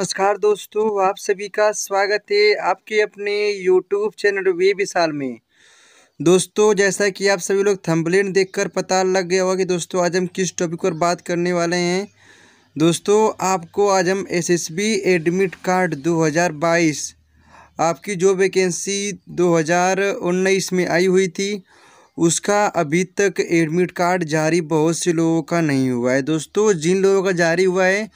नमस्कार दोस्तों आप सभी का स्वागत है आपके अपने यूट्यूब चैनल वे विशाल में दोस्तों जैसा कि आप सभी लोग थंबलेन देखकर पता लग गया होगा कि दोस्तों आज हम किस टॉपिक पर बात करने वाले हैं दोस्तों आपको आज हम एसएसबी एडमिट कार्ड 2022 आपकी जो वैकेंसी 2019 में आई हुई थी उसका अभी तक एडमिट कार्ड जारी बहुत से लोगों का नहीं हुआ है दोस्तों जिन लोगों का जारी हुआ है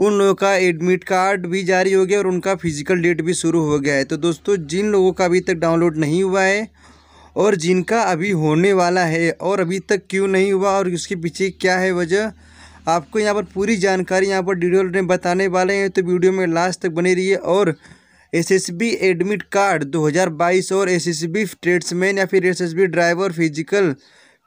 उन लोगों का एडमिट कार्ड भी जारी हो गया और उनका फिजिकल डेट भी शुरू हो गया है तो दोस्तों जिन लोगों का अभी तक डाउनलोड नहीं हुआ है और जिनका अभी होने वाला है और अभी तक क्यों नहीं हुआ और उसके पीछे क्या है वजह आपको यहाँ पर पूरी जानकारी यहाँ पर डिटेल में बताने वाले हैं तो वीडियो में लास्ट तक बने रहिए और एसएसबी एडमिट कार्ड 2022 और एसएसबी ट्रेड्समैन या फिर एसएसबी ड्राइवर फिजिकल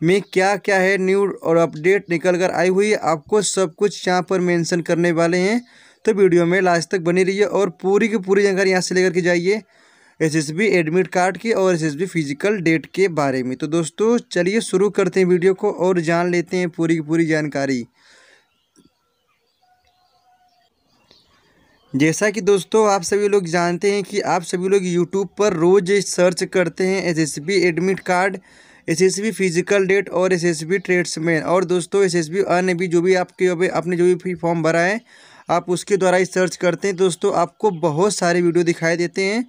में क्या क्या है न्यू और अपडेट निकल कर आई हुई है आपको सब कुछ यहाँ पर मेंशन करने वाले हैं तो वीडियो में लास्ट तक बनी रहिए और पूरी की पूरी जानकारी यहाँ से लेकर के जाइए एसएसबी एडमिट कार्ड की और एसएसबी फिजिकल डेट के बारे में तो दोस्तों चलिए शुरू करते हैं वीडियो को और जान लेते हैं पूरी की पूरी जानकारी जैसा कि दोस्तों आप सभी लोग जानते हैं कि आप सभी लोग यूट्यूब पर रोज़ सर्च करते हैं S admit card SSB physical date और एसएसबी ट्रेड्समैन और दोस्तों एसएसबी अन्य भी जो भी आपके आपने जो भी फॉर्म भरा है आप उसके द्वारा ही सर्च करते हैं दोस्तों आपको बहुत सारे वीडियो दिखाई देते हैं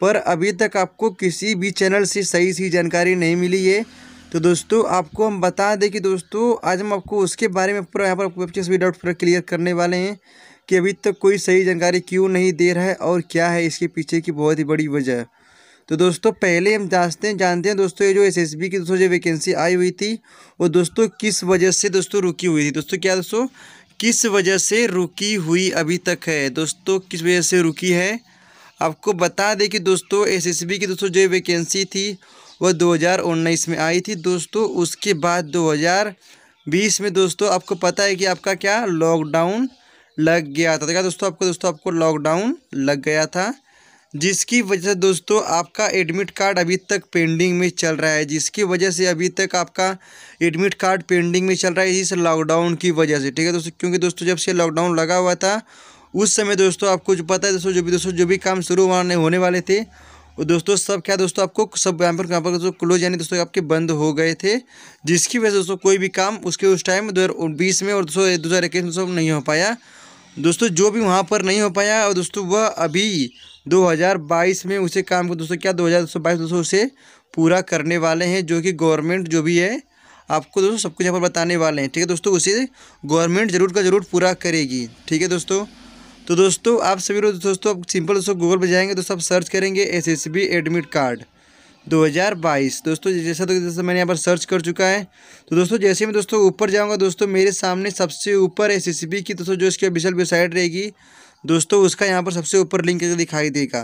पर अभी तक आपको किसी भी चैनल से सही सी जानकारी नहीं मिली है तो दोस्तों आपको हम बता दें कि दोस्तों आज हम आपको उसके बारे में पूरा यहाँ पर क्वेश्चन भी डाउट पूरा क्लियर करने वाले हैं कि अभी तक कोई सही जानकारी क्यों नहीं दे रहा है और क्या है इसके पीछे की बहुत ही बड़ी वजह तो दोस्तों पहले हम जांचते हैं जानते हैं दोस्तों ये जो एस की दोस्तों जो वैकेंसी आई हुई थी वो दोस्तों किस वजह से दोस्तों रुकी हुई थी दोस्तों क्या दोस्तों किस वजह से रुकी हुई अभी तक है दोस्तों किस वजह से रुकी है आपको बता दें कि दोस्तों बी की दोस्तों जो वैकेंसी थी वह उन्नीस में आई थी दोस्तों उसके बाद दो बीस में दोस्तों आपको पता है कि आपका क्या लॉकडाउन लग गया था तो क्या दोस्तों आपको दोस्तों आपको लॉकडाउन लग गया था जिसकी वजह से दोस्तों आपका एडमिट कार्ड अभी तक पेंडिंग में चल रहा है जिसकी वजह से अभी तक आपका एडमिट कार्ड पेंडिंग में चल रहा है इस लॉकडाउन की वजह से ठीक है दोस्तों क्योंकि दोस्तों जब से लॉकडाउन लगा हुआ था उस समय दोस्तों आपको जो पता है दोस्तों जो भी दोस्तों जो भी काम शुरू होने होने वाले थे और दोस्तों सब क्या दोस्तों आपको सब यहाँ पर यहाँ पर दोस्तों क्लोज यानी दोस्तों आपके बंद हो गए थे जिसकी वजह से दोस्तों कोई भी काम उसके उस टाइम दो में और दोस्तों दो में नहीं हो पाया दोस्तों जो भी वहाँ पर नहीं हो पाया और दोस्तों वह अभी 2022 में उसे काम को दोस्तों क्या 2022 दोस्तों उसे पूरा करने वाले हैं जो कि गवर्नमेंट जो भी है आपको दोस्तों सब कुछ यहाँ पर बताने वाले हैं ठीक है दोस्तों उसे गवर्नमेंट जरूर का जरूर पूरा करेगी ठीक है दोस्तों तो दोस्तों आप सभी लोग दोस्तों आप सिंपल दोस्तों गूगल पर जाएंगे दोस्तों आप सर्च करेंगे एस एडमिट कार्ड 2022 दोस्तों जैसा तो जैसा मैंने यहाँ पर सर्च कर चुका है तो दोस्तों जैसे मैं दोस्तों ऊपर जाऊँगा दोस्तों मेरे सामने सबसे ऊपर एस की दोस्तों जो इसकी ऑफिशियल वेबसाइट रहेगी दोस्तों उसका यहाँ पर सबसे ऊपर लिंक दिखाई देगा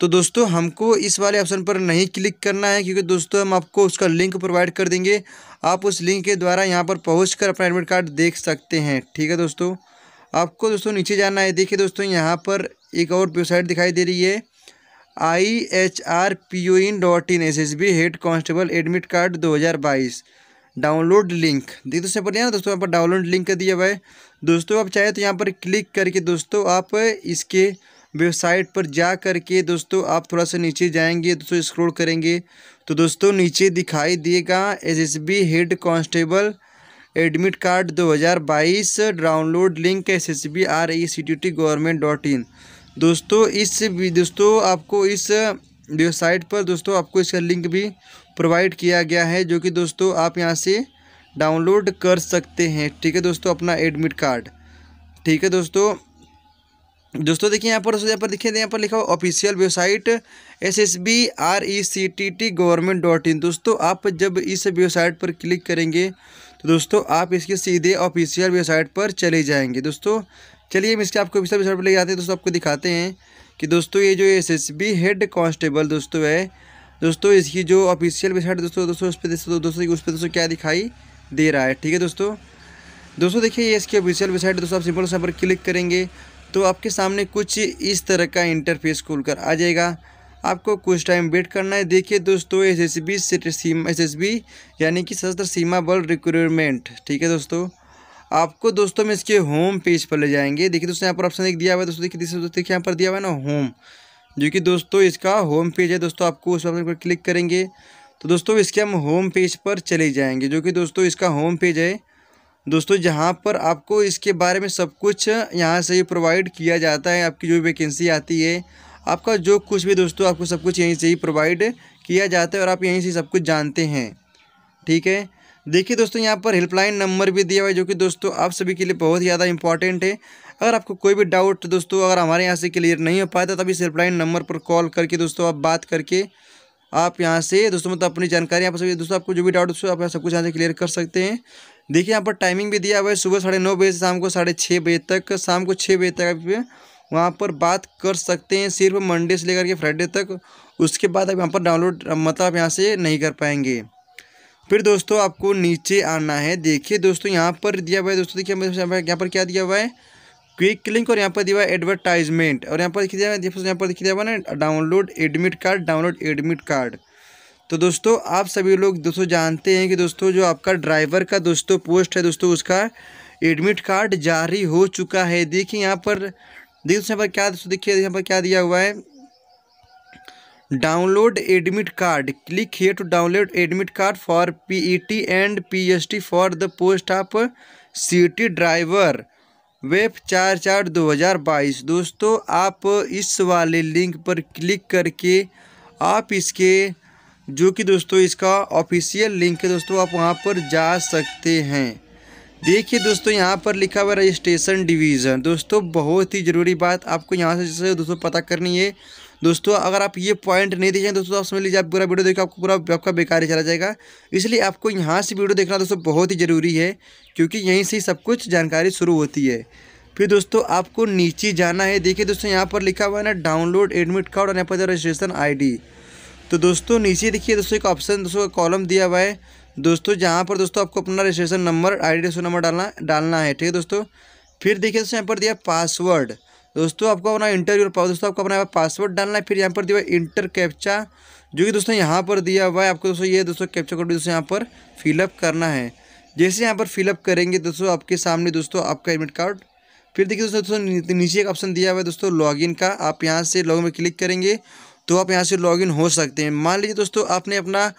तो दोस्तों हमको इस वाले ऑप्शन पर नहीं क्लिक करना है क्योंकि दोस्तों हम आपको उसका लिंक प्रोवाइड कर देंगे आप उस लिंक के द्वारा यहाँ पर पहुँच कर अपना एडमिट कार्ड देख सकते हैं ठीक है दोस्तों आपको दोस्तों नीचे जाना है देखिए दोस्तों यहाँ पर एक और वेबसाइट दिखाई दे रही है I H R P O in dot in S S B head constable admit card दो हज़ार बाईस डाउनलोड लिंक देखिए दोस्तों यहाँ पर दिया ना दोस्तों यहाँ पर डाउनलोड लिंक कर दिया हुआ है दोस्तों आप चाहे तो यहाँ पर क्लिक करके दोस्तों आप इसके वेबसाइट पर जा करके दोस्तों आप थोड़ा सा नीचे जाएंगे दोस्तों स्क्रॉल करेंगे तो दोस्तों नीचे दिखाई देगा SSB head constable admit card 2022 download link S S B R E e C T T government dot in दोस्तों इस दोस्तों आपको इस वेबसाइट पर दोस्तों आपको इसका लिंक भी प्रोवाइड किया गया है जो कि दोस्तों आप यहाँ से डाउनलोड कर सकते हैं ठीक है दोस्तों अपना एडमिट कार्ड ठीक है दोस्तों दोस्तों देखिए यहाँ पर यहाँ पर देखिए यहाँ पर लिखा हुआ official website S S B R E C T T government dot in दोस्तों आप जब इस वेबसाइट पर क्लिक करेंगे तो दोस्तों आप इसके सीधे ऑफिशियल वेबसाइट पर चले जाएंगे दोस्तों चलिए हम इसके आपको ऑफिशियल वेबसाइट पर ले जाते हैं दोस्तों आपको दिखाते हैं कि दोस्तों ये जो S S B head constable दोस्तों है दोस्तों इसकी जो ऑफिशियल वेबसाइट दोस्तों दोस्तों उस पर दोस्तों दोस्तों उस पर दोस्तों क्या दिखाई दे रहा है ठीक है दोस्तों दोस्तों देखिए ये इसकी ऑफिशियल वेबसाइट दोस्तों आप सिंपल से पर क्लिक करेंगे तो आपके सामने कुछ इस तरह का इंटरफेस खोल कर आ जाएगा आपको कुछ टाइम वेट करना है देखिए दोस्तों S S B S S B यानी कि सशस्त्र सीमा बल रिक्रूटमेंट ठीक है दोस्तों आपको दोस्तों में इसके होम पेज पर ले जाएंगे देखिए दोस्तों यहाँ पर ऑप्शन एक दिया हुआ है दोस्तों देखिए दोस्तों देखिए यहाँ पर दिया हुआ है ना होम जो कि दोस्तों इसका होम पेज है दोस्तों आपको उस पर क्लिक करेंगे तो दोस्तों इसके हम होम पेज पर चले जाएंगे जो कि दोस्तों इसका होम पेज है दोस्तों जहां पर आपको इसके बारे में सब कुछ यहाँ से ही प्रोवाइड किया जाता है आपकी जो वैकेंसी आती है आपका जो कुछ भी दोस्तों आपको सब कुछ यहीं से ही प्रोवाइड किया जाता है और आप यहीं से सब कुछ जानते हैं ठीक है देखिए दोस्तों यहाँ पर हेल्पलाइन नंबर भी दिया हुआ है जो कि दोस्तों आप सभी के लिए बहुत ही ज़्यादा इंपॉर्टेंट है अगर आपको कोई भी डाउट दोस्तों अगर हमारे यहाँ से क्लियर नहीं हो पाया तब इस हेल्पलाइन नंबर पर कॉल करके दोस्तों आप बात करके आप यहाँ से दोस्तों मतलब अपनी जानकारी यहाँ पर दोस्तों आपको जो भी डाउट दोस्तों आप सब कुछ यहाँ से क्लियर कर सकते हैं देखिए यहाँ पर टाइमिंग भी दिया हुआ है सुबह साढ़े नौ बजे से शाम को साढ़े छः बजे तक शाम को छः बजे तक आप वहाँ पर बात कर सकते हैं सिर्फ मंडे से लेकर के फ्राइडे तक उसके बाद आप यहाँ पर डाउनलोड मतलब आप यहाँ से नहीं कर पाएंगे फिर दोस्तों आपको नीचे आना है देखिए दोस्तों यहाँ पर दिया हुआ है दोस्तों देखिए यहाँ पर क्या दिया हुआ है क्विक लिंक और यहाँ पर दिया हुआ है एडवर्टाइजमेंट और यहाँ पर लिख दिया हुआ यहाँ पर लिख दिया हुआ है ना download admit card download admit card तो दोस्तों आप सभी लोग दोस्तों जानते हैं कि दोस्तों जो आपका ड्राइवर का दोस्तों पोस्ट है दोस्तों उसका एडमिट कार्ड जारी हो चुका है देखिए यहाँ पर देखिए यहाँ पर क्या दोस्तों देखिए यहाँ पर क्या दिया हुआ है download admit card click here to download admit card for PET and PST for the post of city driver web चार चार दो हज़ार बाईस दोस्तों आप इस वाले लिंक पर क्लिक करके आप इसके जो कि दोस्तों इसका ऑफिशियल लिंक है दोस्तों आप वहां पर जा सकते हैं देखिए दोस्तों यहाँ पर लिखा हुआ रजिस्ट्रेशन डिवीज़न दोस्तों बहुत ही ज़रूरी बात आपको यहाँ से जैसे दोस्तों पता करनी है दोस्तों अगर आप ये पॉइंट नहीं देखें दोस्तों तो आप समझ लीजिए आप पूरा वीडियो देखो आपको पूरा आपका बेकार ही चला जाएगा इसलिए आपको यहाँ से वीडियो देखना दोस्तों बहुत ही ज़रूरी है क्योंकि यहीं से सब कुछ जानकारी शुरू होती है फिर दोस्तों आपको नीचे जाना है देखिए दोस्तों यहाँ पर लिखा हुआ है ना डाउनलोड एडमिट कार्ड और यहाँ पर रजिस्ट्रेशन आई तो दोस्तों नीचे देखिए दोस्तों एक ऑप्शन दोस्तों का कॉलम दिया हुआ है दोस्तों जहाँ पर दोस्तों आपको अपना registration number I D number डालना डालना है ठीक है दोस्तों फिर देखिए दोस्तों यहाँ पर दिया पासवर्ड दोस्तों आपको अपना इंटर दोस्तों आपको अपना पासवर्ड डालना है फिर यहाँ पर दिया हुआ इंटर कैप्चा जो कि दोस्तों यहाँ पर दिया हुआ है आपको दोस्तों ये दोस्तों कैप्चा कोड दोस्तों यहाँ पर फिलअप करना है जैसे यहाँ पर फिलअप करेंगे दोस्तों आपके सामने दोस्तों आपका एडमिट कार्ड फिर देखिए दोस्तों दोस्तों नीचे एक ऑप्शन दिया हुआ है दोस्तों लॉगिन का आप यहाँ से लॉगिन में क्लिक करेंगे तो आप यहाँ से लॉगिन हो सकते हैं मान लीजिए दोस्तों आपने अपना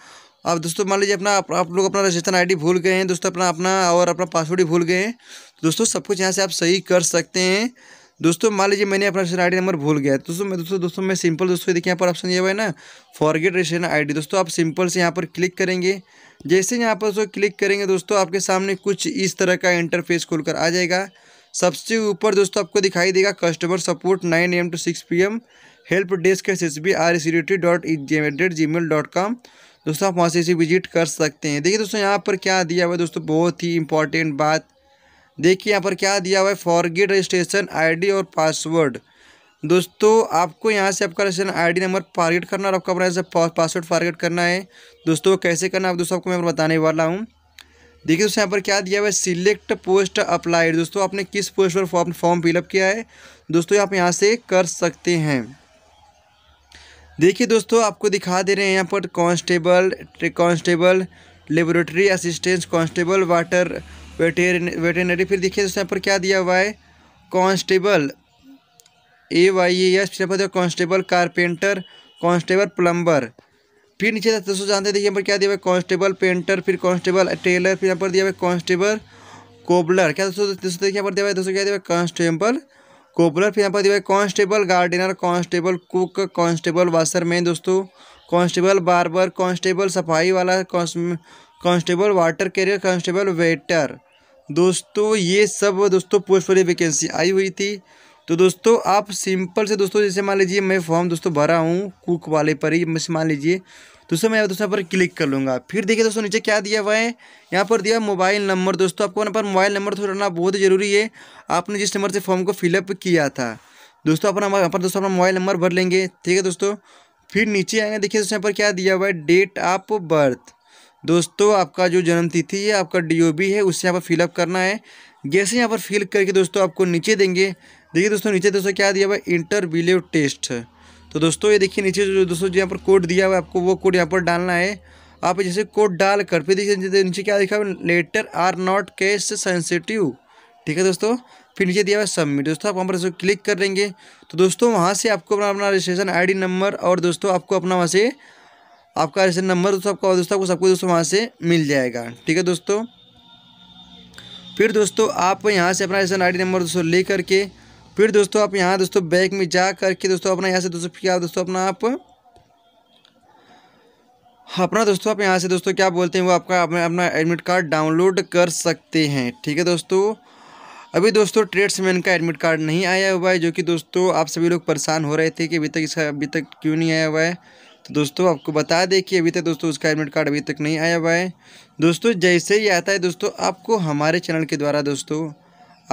आप दोस्तों मान लीजिए अपना आप, लोग अपना रजिस्ट्रेशन आईडी भूल गए हैं दोस्तों अपना अपना और अपना पासवर्ड भी भूल गए हैं तो दोस्तों सब कुछ यहाँ से आप सही कर सकते हैं दोस्तों मान लीजिए मैंने अपना आई डी नंबर भूल गया दोस्तों मैं दोस्तों दोस्तों मैं सिंपल दोस्तों देखिए यहाँ पर ऑप्शन ये हुआ है ना फॉरगेट रजिस्ट्रेशन डी दोस्तों आप सिंपल से यहाँ पर क्लिक करेंगे जैसे यहाँ पर दोस्तों क्लिक करेंगे दोस्तों आपके सामने कुछ इस तरह का इंटरफेस कर आ जाएगा सबसे ऊपर दोस्तों आपको दिखाई देगा customer support nine M to six P M help desk S S B R C T dot at Gmail dot com दोस्तों आप वहाँ से इसे विजिट कर सकते हैं देखिए दोस्तों यहाँ पर क्या दिया हुआ है दोस्तों बहुत ही इंपॉर्टेंट बात देखिए यहाँ पर क्या दिया हुआ है फॉरगेट रजिस्ट्रेशन आईडी और पासवर्ड दोस्तों आपको यहाँ से आपका रजिस्ट्रेशन आईडी नंबर फारगेट करना और आपका अपना जैसे पासवर्ड फारगेट करना है दोस्तों कैसे करना आप दोस्तों आपको मैं बताने वाला हूँ देखिए दोस्तों यहाँ पर क्या दिया हुआ है सिलेक्ट पोस्ट अप्लाइड दोस्तों आपने किस पोस्ट पर फॉर्म फॉर्म फिलअप किया है दोस्तों आप यहाँ से कर सकते हैं देखिए दोस्तों आपको दिखा दे रहे हैं यहाँ पर constable constable laboratory assistance constable water veterinary फिर देखिए दोस्तों यहाँ पर क्या दिया हुआ है constable A Y A S यहाँ पर कांस्टेबल कारपेंटर कांस्टेबल प्लम्बर फिर नीचे दोस्तों जानते देखिए यहाँ पर क्या दिया हुआ है कांस्टेबल पेंटर फिर कांस्टेबल टेलर फिर यहाँ पर दिया हुआ है कांस्टेबल कोबलर क्या दोस्तों दोस्तों देखिए यहाँ पर दिया हुआ है दोस्तों क्या दिया हुआ है कांस्टेबल कोबलर फिर यहाँ पर दिया हुआ है constable gardener constable cook constable washerman दोस्तों कांस्टेबल बारबर कांस्टेबल सफाई वाला constable water carrier constable waiter दोस्तों ये सब दोस्तों पोस्ट वाली वैकेंसी आई हुई थी तो दोस्तों आप सिंपल से दोस्तों जैसे मान लीजिए मैं फॉर्म दोस्तों भरा हूँ कुक वाले पर ही मैं मान लीजिए तो दोस्तों मैं दोस्तों पर क्लिक कर लूँगा फिर देखिए दोस्तों नीचे क्या दिया हुआ है यहाँ पर दिया मोबाइल नंबर दोस्तों आपको यहाँ पर मोबाइल नंबर थोड़ा बहुत ज़रूरी है आपने जिस नंबर से फॉर्म को फिलअप किया था दोस्तों अपना यहाँ पर दोस्तों अपना मोबाइल नंबर भर लेंगे ठीक है दोस्तों फिर नीचे आएंगे देखिए दोस्तों यहाँ पर क्या दिया हुआ है डेट ऑफ बर्थ दोस्तों आपका जो जन्म तिथि है आपका डी है उससे यहाँ पर फिलअप करना है जैसे यहाँ पर फिल करके दोस्तों आपको नीचे देंगे देखिए दोस्तों नीचे दोस्तों क्या दिया हुआ है बिलेव टेस्ट तो दोस्तों ये देखिए नीचे जो दोस्तों जो यहाँ पर कोड दिया हुआ है आपको वो कोड यहाँ पर डालना है आप जैसे कोड डाल कर फिर देखिए नीचे क्या लिखा हुआ letter are not case sensitive ठीक है दोस्तों फिर नीचे दिया हुआ सबमिट दोस्तों आप वहाँ पर इसको क्लिक कर देंगे तो दोस्तों वहाँ से आपको अपना अपना रजिस्ट्रेशन आई नंबर और दोस्तों आपको अपना वहाँ से आपका ऐसे नंबर दोस्तों आपका दोस्तों आपको सबको दोस्तों वहाँ से मिल जाएगा ठीक है दोस्तों फिर दोस्तों आप यहाँ से अपना रेशन आई नंबर दोस्तों ले करके फिर दोस्तों आप यहाँ दोस्तों बैग में जा करके दोस्तों अपना यहाँ से दोस्तों क्या दोस्तों अपना आप अपना दोस्तों आप यहाँ से दोस्तों क्या बोलते हैं वो आपका अपना अपना एडमिट कार्ड डाउनलोड कर सकते हैं ठीक है दोस्तों अभी दोस्तों ट्रेड्समैन का एडमिट कार्ड नहीं आया हुआ है जो कि दोस्तों आप सभी लोग परेशान हो रहे थे कि अभी तक इसका अभी तक क्यों नहीं आया हुआ है तो दोस्तों आपको बता दें कि अभी तक दोस्तों उसका एडमिट कार्ड अभी तक नहीं आया हुआ है दोस्तों जैसे ही आता है दोस्तों आपको हमारे चैनल के द्वारा दोस्तों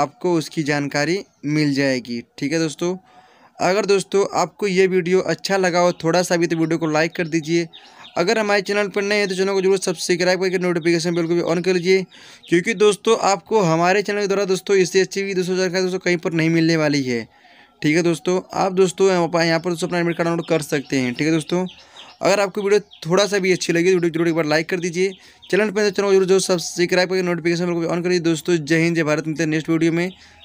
आपको उसकी जानकारी मिल जाएगी ठीक है दोस्तों अगर दोस्तों आपको ये वीडियो अच्छा लगा हो थोड़ा सा भी तो वीडियो को लाइक कर दीजिए अगर हमारे चैनल पर नए हैं तो चैनल को जरूर सब्सक्राइब करके नोटिफिकेशन बिल को भी ऑन कर लीजिए क्योंकि दोस्तों आपको हमारे चैनल के द्वारा दोस्तों इससे अच्छी भी दोस्तों जानकारी दोस्तों कहीं पर नहीं मिलने वाली है ठीक है दोस्तों आप दोस्तों यहाँ पर दोस्तों अपना एडमिट कार्ड डाउनलोड कर सकते हैं ठीक है दोस्तों अगर आपको वीडियो थोड़ा सा भी अच्छी लगी तो वीडियो जरूर एक बार लाइक कर दीजिए चैनल पर तो चैनल जरूर जो सब्सक्राइब करके नोटिफिकेशन ऑन कर दीजिए दोस्तों जय हिंद जय भारत मिलते हैं नेक्स्ट वीडियो में